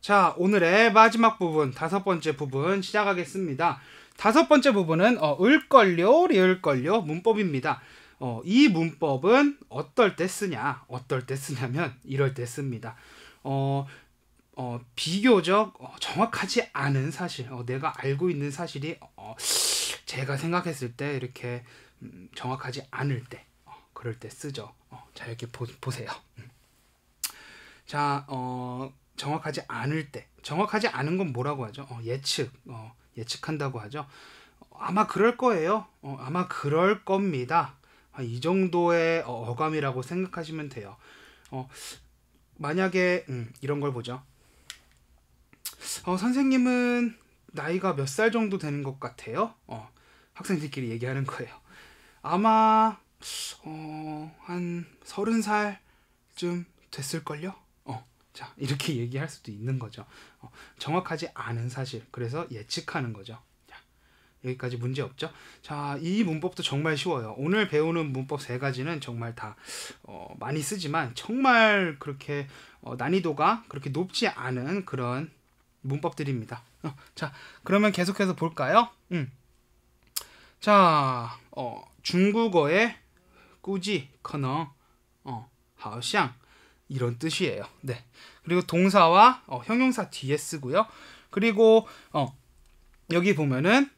자, 오늘의 마지막 부분, 다섯 번째 부분 시작하겠습니다. 다섯 번째 부분은 어, 을걸요, 리을걸요 문법입니다. 어, 이 문법은 어떨 때 쓰냐? 어떨 때 쓰냐면 이럴 때 씁니다. 어, 어, 비교적 어, 정확하지 않은 사실, 어, 내가 알고 있는 사실이 어, 제가 생각했을 때 이렇게 음, 정확하지 않을 때, 어, 그럴 때 쓰죠. 어, 자, 이렇게 보, 보, 세요 음. 자, 어, 정확하지 않을 때 정확하지 않은 건 뭐라고 하죠? 어, 예측 어, 예측한다고 하죠. 아마 그럴 거예요. 어, 아마 그럴 겁니다. 아, 이 정도의 어, 감이라고 생각하시면 돼요. 어, 만약에 음, 이런 걸 보죠. 어, 선생님은 나이가 몇 살 정도 되는 것 같아요? 어, 학생들끼리 얘기하는 거예요. 아마 어, 한 서른 살쯤 됐을걸요? 자, 이렇게 얘기할 수도 있는 거죠. 어, 정확하지 않은 사실. 그래서 예측하는 거죠. 자, 여기까지 문제 없죠? 자, 이 문법도 정말 쉬워요. 오늘 배우는 문법 세 가지는 정말 다 어, 많이 쓰지만 정말 그렇게 어, 난이도가 그렇게 높지 않은 그런 문법들입니다. 어, 자, 그러면 계속해서 볼까요? 음. 자, 어, 중국어의 꾸지, 커너, 어, 하오샹, 이런 뜻이에요. 네. 그리고 동사와 어, 형용사 뒤에 쓰고요. 그리고 어, 여기 보면은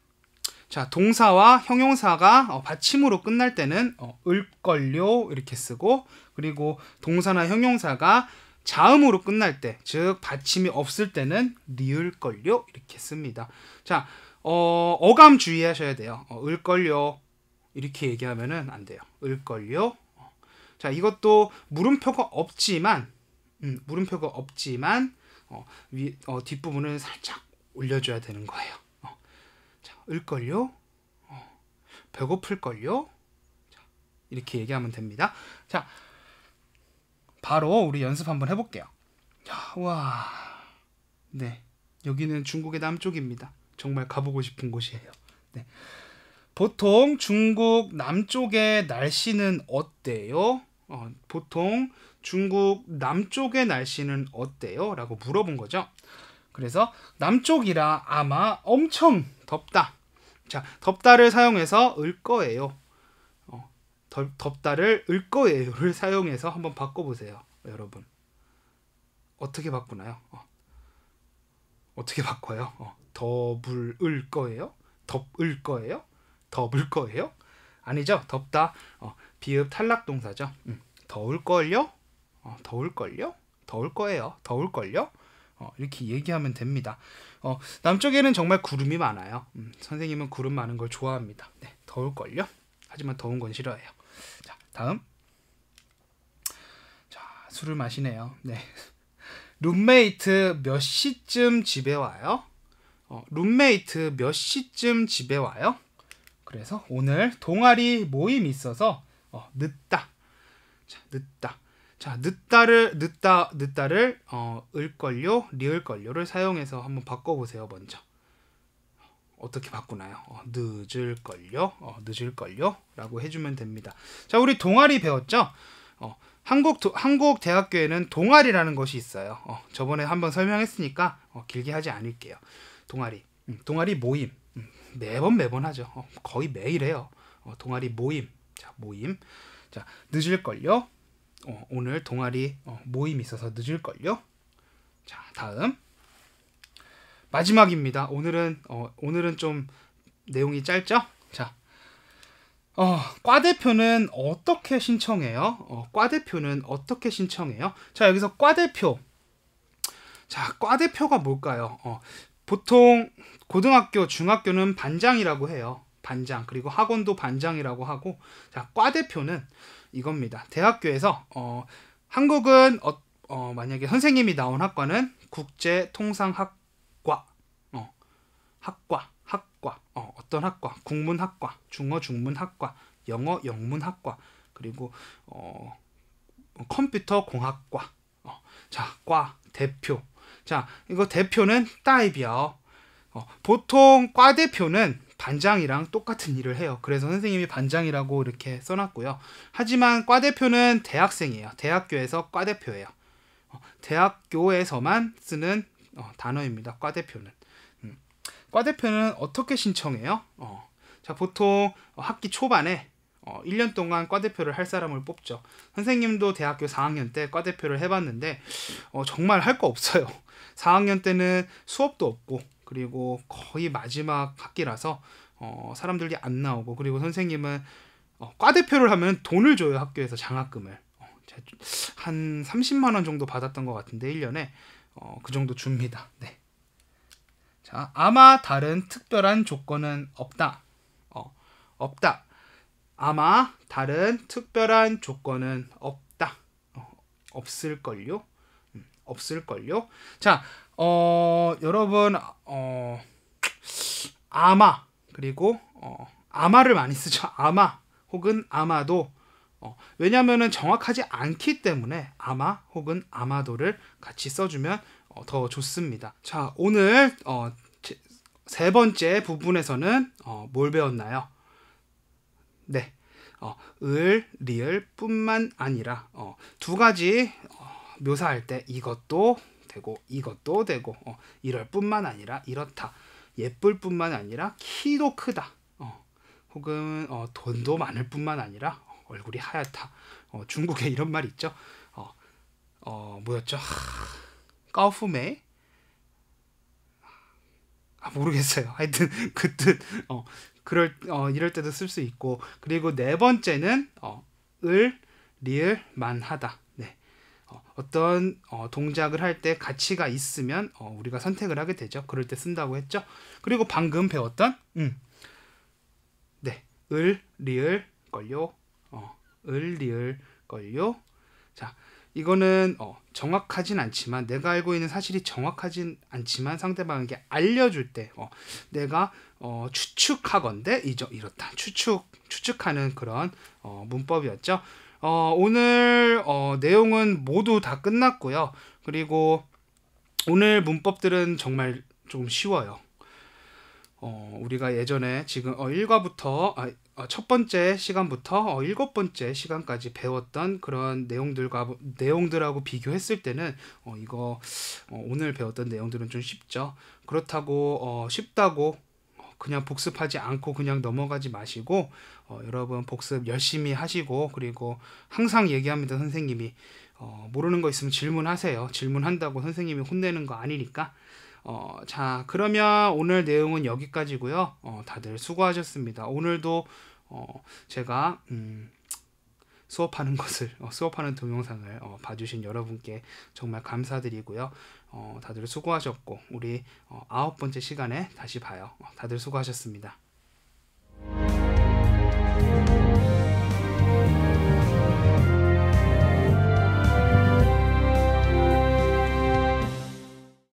자 동사와 형용사가 어, 받침으로 끝날 때는 어, 을걸요 이렇게 쓰고 그리고 동사나 형용사가 자음으로 끝날 때, 즉 받침이 없을 때는 리을걸요 이렇게 씁니다. 자, 어, 어감 주의하셔야 돼요. 어, 을걸요 이렇게 얘기하면안 돼요. 을걸요 자, 이것도 물음표가 없지만, 음, 물음표가 없지만, 어, 위, 어, 뒷부분은 살짝 올려줘야 되는 거예요. 어. 자, 을걸요? 어, 배고플걸요? 자, 이렇게 얘기하면 됩니다. 자, 바로 우리 연습 한번 해볼게요. 야, 와, 네, 여기는 중국의 남쪽입니다. 정말 가보고 싶은 곳이에요. 네. 보통 중국 남쪽의 날씨는 어때요? 어, 보통 중국 남쪽의 날씨는 어때요? 라고 물어본 거죠. 그래서 남쪽이라 아마 엄청 덥다. 자, 덥다를 사용해서 을 거예요. 어, 덥, 다를을 거예요를 사용해서 한번 바꿔보세요. 여러분. 어떻게 바꾸나요? 어. 떻게 바꿔요? 어. 더불 을 거예요? 덥을 거예요? 더 불 거예요? 아니죠. 덥다. 어, 비읍 탈락 동사죠. 음. 더울걸요? 어, 더울걸요? 더울 거예요. 더울걸요? 어, 이렇게 얘기하면 됩니다. 어, 남쪽에는 정말 구름이 많아요. 음, 선생님은 구름 많은 걸 좋아합니다. 네, 더울걸요? 하지만 더운 건 싫어해요. 자, 다음. 자, 술을 마시네요. 네. 룸메이트 몇 시쯤 집에 와요? 어, 룸메이트 몇 시쯤 집에 와요? 그래서 오늘 동아리 모임 있어서 어, 늦다. 자, 늦다. 자, 늦다를 늦다 늦다를 어, 을걸요, 리을걸요를 사용해서 한번 바꿔보세요 먼저. 어떻게 바꾸나요? 어, 늦을걸요, 어, 늦을걸요라고 해주면 됩니다. 자, 우리 동아리 배웠죠? 어, 한국 도, 한국 대학교에는 동아리라는 것이 있어요. 어, 저번에 한번 설명했으니까 어, 길게 하지 않을게요. 동아리, 음, 동아리 모임 음, 매번 매번 하죠. 어, 거의 매일 해요. 어, 동아리 모임 자, 모임. 자, 늦을걸요? 어, 오늘 동아리 어, 모임 있어서 늦을걸요? 자, 다음. 마지막입니다. 오늘은 어, 오늘은 좀 내용이 짧죠? 자, 어, 과 대표는 어떻게 신청해요? 어, 과 대표는 어떻게 신청해요? 자, 여기서 과 대표. 자, 과 대표가 뭘까요? 어, 보통 고등학교, 중학교는 반장이라고 해요. 반장 그리고 학원도 반장이라고 하고 자과 대표는 이겁니다. 대학교에서 어, 한국은 어, 어, 만약에 선생님이 나온 학과는 국제통상학과 어, 학과 학과 어, 어떤 학과 국문학과 중어 중문학과 영어 영문학과 그리고 어, 컴퓨터 공학과 어, 자과 대표 자 이거 대표는 따이비어 어, 보통 과 대표는 반장이랑 똑같은 일을 해요. 그래서 선생님이 반장이라고 이렇게 써놨고요. 하지만 과대표는 대학생이에요. 대학교에서 과대표예요. 어, 대학교에서만 쓰는 어, 단어입니다. 과대표는. 음. 과대표는 어떻게 신청해요? 어. 자, 보통 학기 초반에 어, 1년 동안 과대표를 할 사람을 뽑죠. 선생님도 대학교 4학년 때 과대표를 해봤는데 어, 정말 할 거 없어요. 4학년 때는 수업도 없고 그리고 거의 마지막 학기라서 어, 사람들이 안 나오고 그리고 선생님은 어, 과 대표를 하면 돈을 줘요 학교에서 장학금을 어, 한 30만 원 정도 받았던 것 같은데 1년에 어, 그 정도 줍니다. 네. 자 아마 다른 특별한 조건은 없다. 어, 없다. 아마 다른 특별한 조건은 없다. 어, 없을걸요? 없을걸요. 자, 어, 여러분, 어, 아마, 그리고, 어, 아마를 많이 쓰죠. 아마, 혹은 아마도, 어, 왜냐면은 정확하지 않기 때문에 아마 혹은 아마도를 같이 써주면 어, 더 좋습니다. 자, 오늘 어, 제, 세 번째 부분에서는 어, 뭘 배웠나요? 네. 어, 을, 리을 뿐만 아니라 어, 두 가지 묘사할 때 이것도 되고 이것도 되고 어, 이럴 뿐만 아니라 이렇다 예쁠 뿐만 아니라 키도 크다 어, 혹은 어, 돈도 많을 뿐만 아니라 어, 얼굴이 하얗다 어, 중국에 이런 말 있죠 어, 어 뭐였죠 까우메 아, 모르겠어요 하여튼 그뜻 어, 그럴 이럴 때도 쓸 수 있고 그리고 네 번째는 을 리을 만하다 어떤 어, 동작을 할 때 가치가 있으면 어, 우리가 선택을 하게 되죠. 그럴 때 쓴다고 했죠. 그리고 방금 배웠던 음. 네, 을, 리을, 걸요. 어, 을, 리을, 걸요. 자, 이거는 어, 정확하진 않지만 내가 알고 있는 사실이 정확하진 않지만 상대방에게 알려줄 때 어, 내가 어, 추측하건데 이죠 이렇다 추측 추측하는 그런 어, 문법이었죠. 어, 오늘 어, 내용은 모두 다 끝났고요. 그리고 오늘 문법들은 정말 좀 쉬워요. 어, 우리가 예전에 지금 어, 1과부터 아, 어, 첫 번째 시간부터 어, 일곱 번째 시간까지 배웠던 그런 내용들과 내용들하고 비교했을 때는 어, 이거 어, 오늘 배웠던 내용들은 좀 쉽죠. 그렇다고 어, 쉽다고 그냥 복습하지 않고 그냥 넘어가지 마시고 어, 여러분 복습 열심히 하시고 그리고 항상 얘기합니다 선생님이 어, 모르는 거 있으면 질문하세요 질문한다고 선생님이 혼내는 거 아니니까 어, 자 그러면 오늘 내용은 여기까지고요 어, 다들 수고하셨습니다 오늘도 어, 제가 음, 수업하는 것을 어, 수업하는 동영상을 어, 봐주신 여러분께 정말 감사드리고요. 어, 다들 수고하셨고 우리 아홉 번째 시간에 다시 봐요. 다들 수고하셨습니다.